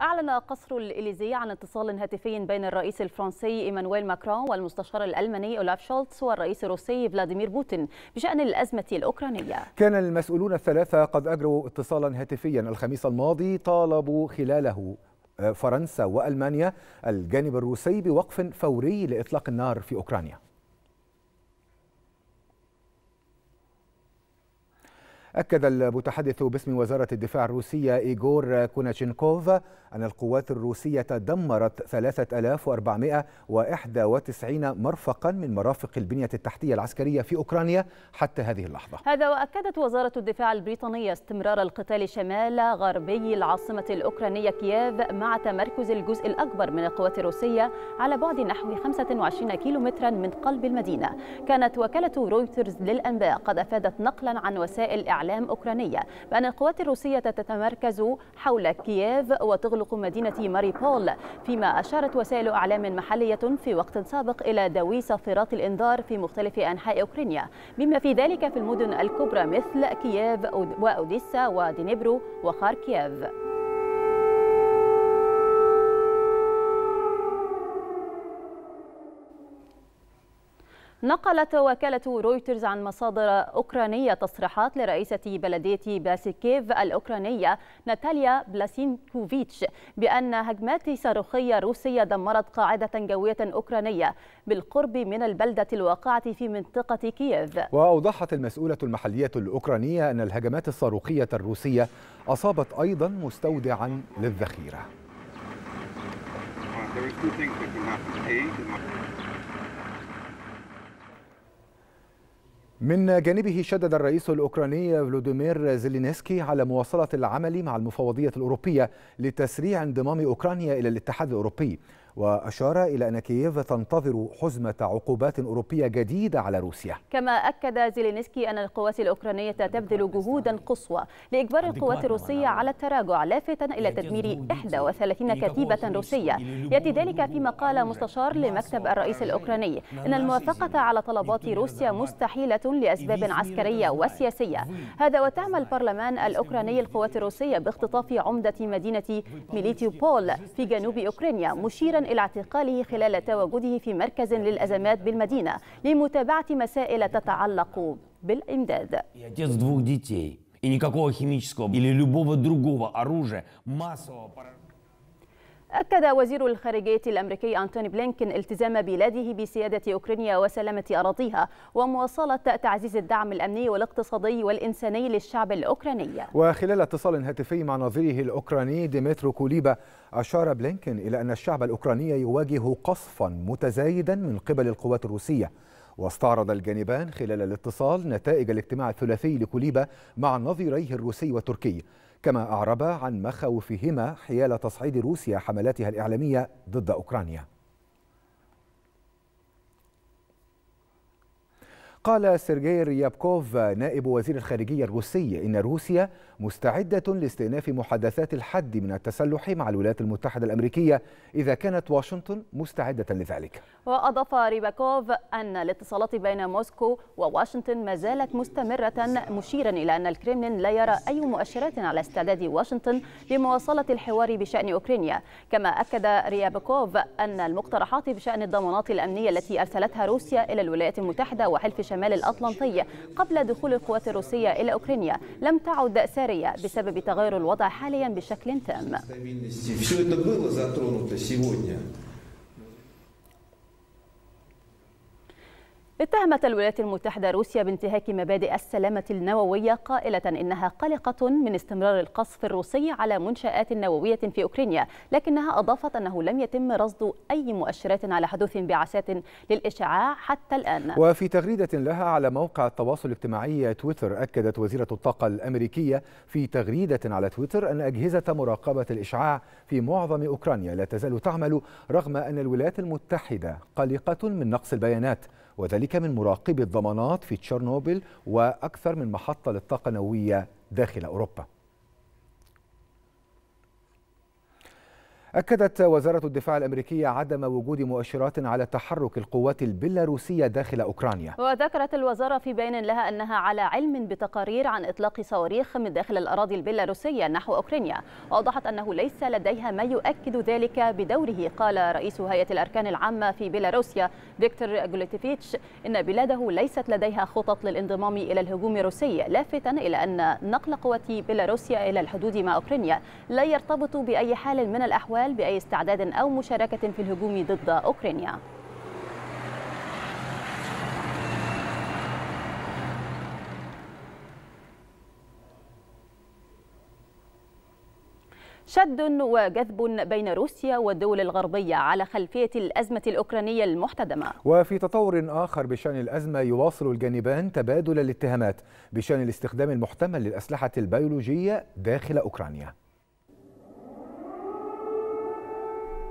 أعلن قصر الإليزي عن اتصال هاتفي بين الرئيس الفرنسي إيمانويل ماكرون والمستشار الألماني أولاف شولتس والرئيس الروسي فلاديمير بوتين بشأن الأزمة الأوكرانية كان المسؤولون الثلاثة قد أجروا اتصالا هاتفيا الخميس الماضي طالبوا خلاله آه، فرنسا وألمانيا الجانب الروسي بوقف فوري لإطلاق النار في أوكرانيا أكد المتحدث باسم وزارة الدفاع الروسية إيغور كوناشينكوف أن القوات الروسية دمرت 3491 مرفقا من مرافق البنية التحتية العسكرية في أوكرانيا حتى هذه اللحظة هذا وأكدت وزارة الدفاع البريطانية استمرار القتال شمال غربي العاصمة الأوكرانية كييف مع تمركز الجزء الأكبر من القوات الروسية على بعد نحو 25 كيلومترا من قلب المدينة كانت وكالة رويترز للأنباء قد أفادت نقلا عن وسائل إعلام إعلام أوكرانية بأن القوات الروسية تتمركز حول كييف وتغلق مدينة ماريبول فيما أشارت وسائل أعلام محلية في وقت سابق إلى دوي صفرات الإنذار في مختلف أنحاء أوكرانيا بما في ذلك في المدن الكبرى مثل كييف وأوديسا ودنيبرو وخاركييف نقلت وكالة رويترز عن مصادر أوكرانية تصريحات لرئيسة بلدية باسيكيف الأوكرانية ناتاليا بلاسينكوفيتش بأن هجمات صاروخية روسية دمرت قاعدة جوية أوكرانية بالقرب من البلدة الواقعة في منطقة كييف وأوضحت المسؤولة المحلية الأوكرانية أن الهجمات الصاروخية الروسية أصابت أيضا مستودعا للذخيرة. من جانبه شدد الرئيس الأوكراني فلوديمير زيلينسكي على مواصلة العمل مع المفوضية الأوروبية لتسريع انضمام أوكرانيا إلى الاتحاد الأوروبي وأشار إلى أن كييف تنتظر حزمة عقوبات أوروبية جديدة على روسيا كما أكد زيلينسكي أن القوات الأوكرانية تبذل جهودا قصوى لإجبار القوات الروسية على التراجع لافتا إلى تدمير 31 كتيبة روسية يأتي ذلك فيما قال مستشار لمكتب الرئيس الأوكراني أن الموافقة على طلبات روسيا مستحيلة لأسباب عسكرية وسياسية هذا وتعمل البرلمان الأوكراني القوات الروسية باختطاف عمدة مدينة ميليتيوبول في جنوب أوكرانيا مشيرا إلى اعتقاله خلال تواجده في مركز للأزمات بالمدينة لمتابعة مسائل تتعلق بالإمداد или любого другого оружия массового поражения. أكد وزير الخارجية الأمريكي أنتوني بلينكن التزام بلاده بسيادة أوكرانيا وسلامة أراضيها ومواصلة تعزيز الدعم الأمني والاقتصادي والإنساني للشعب الأوكراني وخلال اتصال هاتفي مع نظيره الأوكراني ديمترو كوليبا أشار بلينكن إلى أن الشعب الأوكراني يواجه قصفا متزايدا من قبل القوات الروسية واستعرض الجانبان خلال الاتصال نتائج الاجتماع الثلاثي لكوليبا مع نظيريه الروسي والتركي كما أعربا عن مخاوفهما حيال تصعيد روسيا حملاتها الإعلامية ضد أوكرانيا قال سيرجي ريابكوف نائب وزير الخارجية الروسي إن روسيا مستعدة لاستئناف محادثات الحد من التسلح مع الولايات المتحدة الأمريكية إذا كانت واشنطن مستعدة لذلك وأضاف ريباكوف أن الاتصالات بين موسكو وواشنطن ما زالت مستمرة مشيرا إلى أن الكريملين لا يرى أي مؤشرات على استعداد واشنطن لمواصلة الحوار بشأن أوكرانيا كما أكد ريابكوف أن المقترحات بشأن الضمانات الأمنية التي أرسلتها روسيا إلى الولايات المتحدة وحلف شمال الشمال الأطلنطي قبل دخول القوات الروسية إلى أوكرانيا لم تعد سارية بسبب تغير الوضع حاليا بشكل تام اتهمت الولايات المتحدة روسيا بانتهاك مبادئ السلامة النووية قائلة إنها قلقة من استمرار القصف الروسي على منشآت نووية في أوكرانيا لكنها أضافت أنه لم يتم رصد أي مؤشرات على حدوث انبعاثات للإشعاع حتى الآن وفي تغريدة لها على موقع التواصل الاجتماعي تويتر أكدت وزيرة الطاقة الأمريكية في تغريدة على تويتر أن أجهزة مراقبة الإشعاع في معظم أوكرانيا لا تزال تعمل رغم أن الولايات المتحدة قلقة من نقص البيانات وذلك من مراقبي الضمانات في تشيرنوبل وأكثر من محطة للطاقة النوويه داخل أوروبا أكدت وزارة الدفاع الأمريكية عدم وجود مؤشرات على تحرك القوات البيلاروسية داخل أوكرانيا وذكرت الوزارة في بيان لها أنها على علم بتقارير عن إطلاق صواريخ من داخل الأراضي البيلاروسية نحو أوكرانيا وأوضحت أنه ليس لديها ما يؤكد ذلك بدوره قال رئيس هيئة الأركان العامة في بيلاروسيا فيكتور جوليتيفيتش إن بلاده ليست لديها خطط للانضمام إلى الهجوم الروسي لافتا إلى أن نقل قوات بيلاروسيا إلى الحدود مع أوكرانيا لا يرتبط بأي حال من الأحوال الاحتفال بأي استعداد أو مشاركة في الهجوم ضد أوكرانيا شد وجذب بين روسيا والدول الغربية على خلفية الأزمة الأوكرانية المحتدمة وفي تطور آخر بشأن الأزمة يواصل الجانبان تبادل الاتهامات بشأن الاستخدام المحتمل للأسلحة البيولوجية داخل أوكرانيا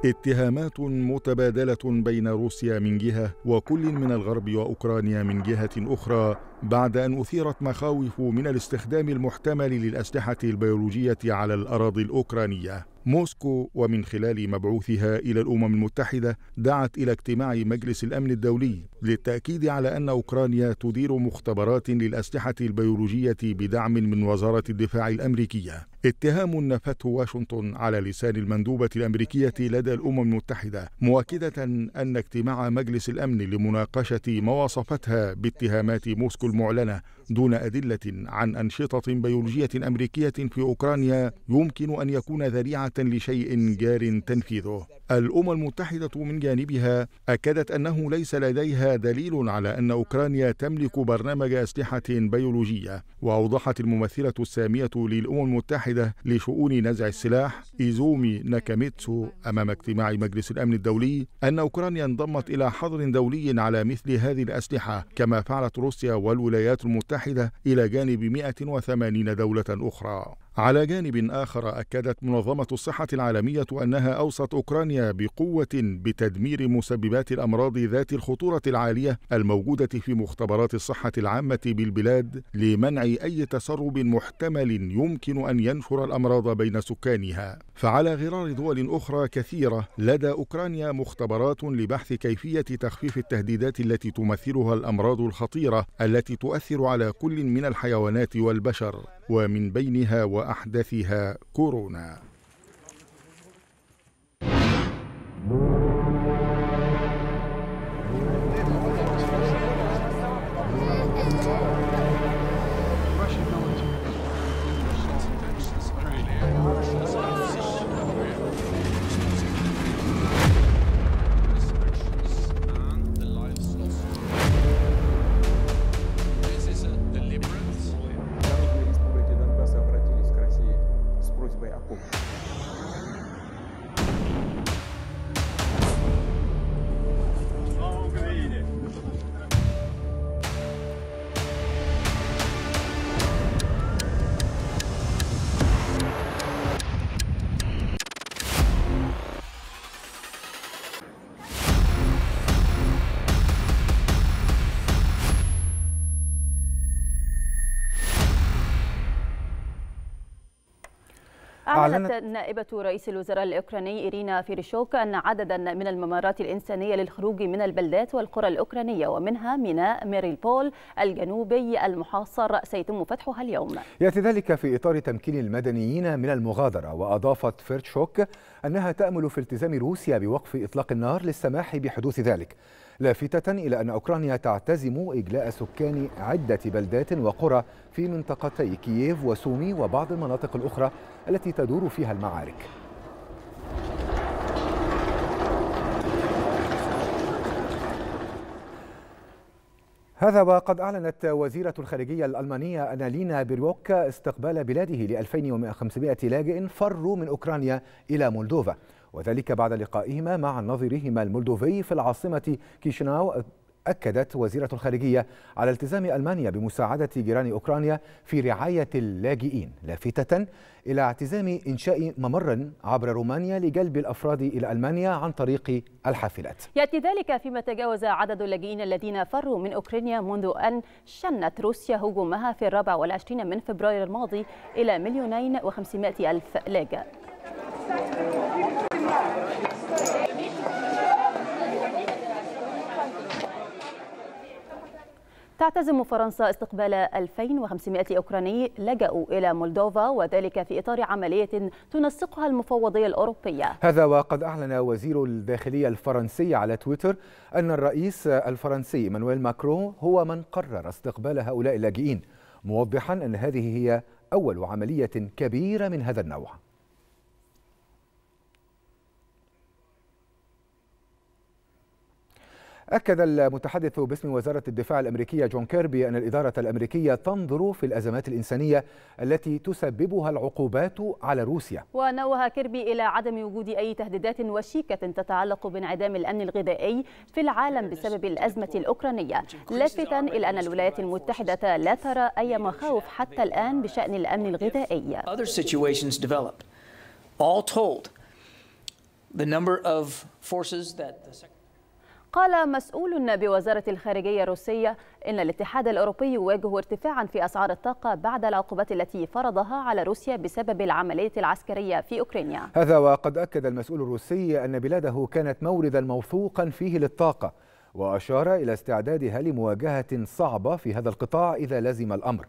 اتهامات متبادله بين روسيا من جهه وكل من الغرب واوكرانيا من جهه اخرى بعد ان اثيرت مخاوف من الاستخدام المحتمل للاسلحه البيولوجيه على الاراضي الاوكرانيه موسكو ومن خلال مبعوثها إلى الأمم المتحدة دعت إلى اجتماع مجلس الأمن الدولي للتأكيد على أن أوكرانيا تدير مختبرات للأسلحة البيولوجية بدعم من وزارة الدفاع الأمريكية اتهام نفته واشنطن على لسان المندوبة الأمريكية لدى الأمم المتحدة مؤكدة أن اجتماع مجلس الأمن لمناقشة ما وصفتها باتهامات موسكو المعلنة دون أدلة عن أنشطة بيولوجية أمريكية في أوكرانيا يمكن أن يكون ذريعة لشيء جار تنفيذه. الأمم المتحدة من جانبها أكدت أنه ليس لديها دليل على أن أوكرانيا تملك برنامج أسلحة بيولوجية، وأوضحت الممثلة السامية للأمم المتحدة لشؤون نزع السلاح إيزومي ناكاميتسو أمام اجتماع مجلس الأمن الدولي أن أوكرانيا انضمت إلى حظر دولي على مثل هذه الأسلحة كما فعلت روسيا والولايات المتحدة المتحدة إلى جانب 180 دولة أخرى على جانب آخر أكدت منظمة الصحة العالمية أنها أوصت أوكرانيا بقوة بتدمير مسببات الأمراض ذات الخطورة العالية الموجودة في مختبرات الصحة العامة بالبلاد لمنع أي تسرب محتمل يمكن أن ينشر الأمراض بين سكانها فعلى غرار دول أخرى كثيرة لدى أوكرانيا مختبرات لبحث كيفية تخفيف التهديدات التي تمثلها الأمراض الخطيرة التي تؤثر على كل من الحيوانات والبشر ومن بينها و وأحدثها كورونا أعلنت نائبة رئيس الوزراء الأوكراني إيرينا فيريشوك أن عددا من الممرات الإنسانية للخروج من البلدات والقرى الأوكرانية ومنها ميناء ميريبول الجنوبي المحاصر سيتم فتحها اليوم يأتي ذلك في إطار تمكين المدنيين من المغادرة وأضافت فيرتشوك أنها تأمل في التزام روسيا بوقف إطلاق النار للسماح بحدوث ذلك لافتة إلى أن أوكرانيا تعتزم إجلاء سكان عدة بلدات وقرى في منطقتي كييف وسومي وبعض المناطق الأخرى التي تدور فيها المعارك هذا وقد أعلنت وزيرة الخارجية الألمانية أنالينا بيروك استقبال بلاده ل 2500 لاجئ فروا من أوكرانيا إلى مولدوفا وذلك بعد لقائهما مع نظيرهما المولدوفي في العاصمة كيشناو أكدت وزيرة الخارجية على التزام ألمانيا بمساعدة جيران أوكرانيا في رعاية اللاجئين لافتة إلى اعتزام إنشاء ممر عبر رومانيا لجلب الأفراد إلى ألمانيا عن طريق الحافلات يأتي ذلك فيما تجاوز عدد اللاجئين الذين فروا من أوكرانيا منذ أن شنت روسيا هجومها في الرابع والعشرين من فبراير الماضي إلى مليونين وخمسمائة ألف لاجئ تعتزم فرنسا استقبال 2500 أوكراني لجأوا إلى مولدوفا وذلك في إطار عملية تنسقها المفوضية الأوروبية هذا وقد أعلن وزير الداخلية الفرنسي على تويتر أن الرئيس الفرنسي مانويل ماكرون هو من قرر استقبال هؤلاء اللاجئين موضحا أن هذه هي أول عملية كبيرة من هذا النوع أكد المتحدث باسم وزارة الدفاع الأمريكية جون كيربي أن الإدارة الأمريكية تنظر في الأزمات الإنسانية التي تسببها العقوبات على روسيا ونوه كيربي إلى عدم وجود أي تهديدات وشيكة تتعلق بانعدام الأمن الغذائي في العالم بسبب الأزمة الأوكرانية لافتا إلى أن الولايات المتحدة لا ترى أي مخاوف حتى الآن بشأن الأمن الغذائي the number of forces that the قال مسؤول بوزارة الخارجية الروسية إن الاتحاد الأوروبي يواجه ارتفاعا في أسعار الطاقة بعد العقوبات التي فرضها على روسيا بسبب العملية العسكرية في أوكرانيا هذا وقد أكد المسؤول الروسي أن بلاده كانت موردا موثوقا فيه للطاقة وأشار إلى استعدادها لمواجهة صعبة في هذا القطاع إذا لزم الأمر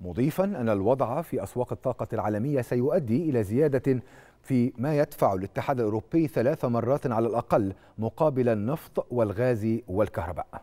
مضيفا أن الوضع في أسواق الطاقة العالمية سيؤدي إلى زيادة في ما يدفع الاتحاد الأوروبي ثلاث مرات على الأقل مقابل النفط والغاز والكهرباء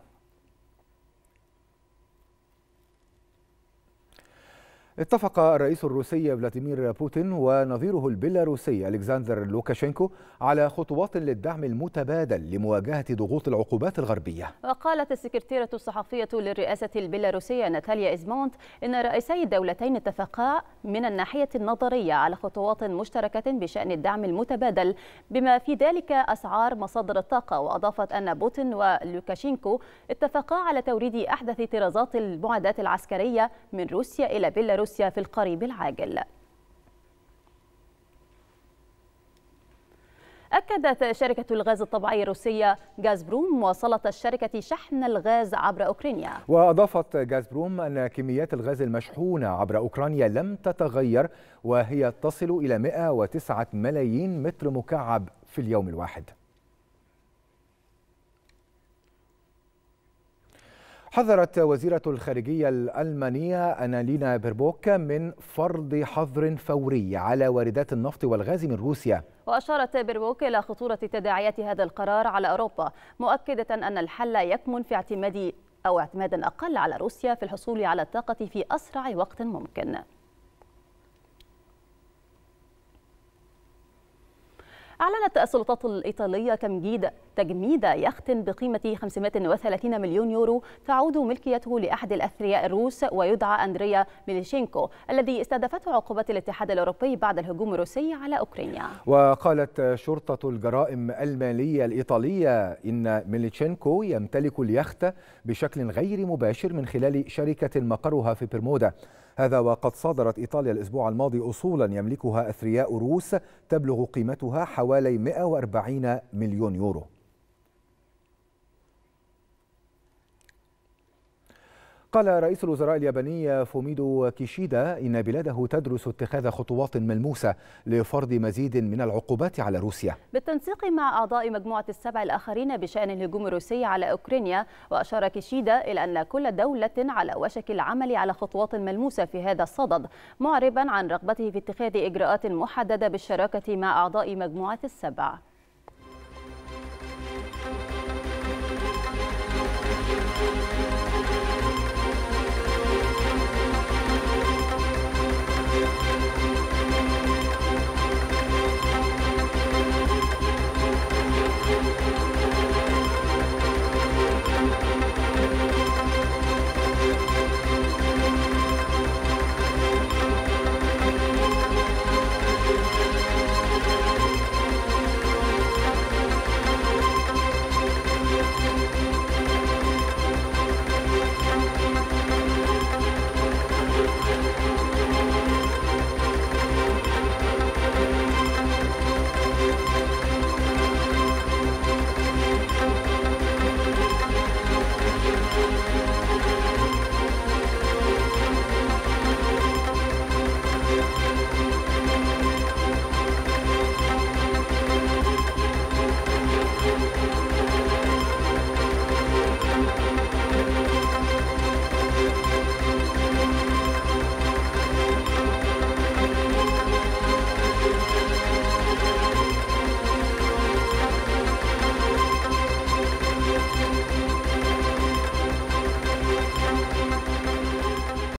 اتفق الرئيس الروسي فلاديمير بوتين ونظيره البيلاروسي ألكسندر لوكاشينكو على خطوات للدعم المتبادل لمواجهة ضغوط العقوبات الغربية وقالت السكرتيرة الصحفية للرئاسة البيلاروسية ناتاليا إزمونت إن رئيسي الدولتين اتفقا من الناحية النظرية على خطوات مشتركة بشأن الدعم المتبادل بما في ذلك أسعار مصادر الطاقة وأضافت أن بوتين ولوكاشينكو اتفقا على توريد أحدث طرازات المعدات العسكرية من روسيا إلى بيلاروسيا روسيا في القريب العاجل أكدت شركة الغاز الطبيعي الروسية غازبروم مواصلة الشركة شحن الغاز عبر أوكرانيا وأضافت غازبروم أن كميات الغاز المشحونة عبر أوكرانيا لم تتغير وهي تصل إلى 109 ملايين متر مكعب في اليوم الواحد حذرت وزيرة الخارجية الألمانية أنالينا بيربوك من فرض حظر فوري على واردات النفط والغاز من روسيا وأشارت بيربوك إلى خطورة تداعيات هذا القرار على أوروبا مؤكدة أن الحل يكمن في اعتماد أو اعتمادا أقل على روسيا في الحصول على الطاقة في أسرع وقت ممكن أعلنت السلطات الإيطالية كمجيد تجميد يخت بقيمة 530 مليون يورو تعود ملكيته لأحد الأثرياء الروس ويدعى أندريا ميليشينكو الذي استهدفته عقوبات الاتحاد الأوروبي بعد الهجوم الروسي على أوكرانيا وقالت شرطة الجرائم المالية الإيطالية إن ميليشينكو يمتلك اليخت بشكل غير مباشر من خلال شركة مقرها في برمودا هذا وقد صادرت إيطاليا الأسبوع الماضي أصولا يملكها أثرياء روس تبلغ قيمتها حوالي 140 مليون يورو قال رئيس الوزراء الياباني فوميدو كيشيدا إن بلاده تدرس اتخاذ خطوات ملموسة لفرض مزيد من العقوبات على روسيا بالتنسيق مع أعضاء مجموعة السبع الآخرين بشأن الهجوم الروسي على أوكرانيا وأشار كيشيدا إلى أن كل دولة على وشك العمل على خطوات ملموسة في هذا الصدد معربا عن رغبته في اتخاذ إجراءات محددة بالشراكة مع أعضاء مجموعة السبع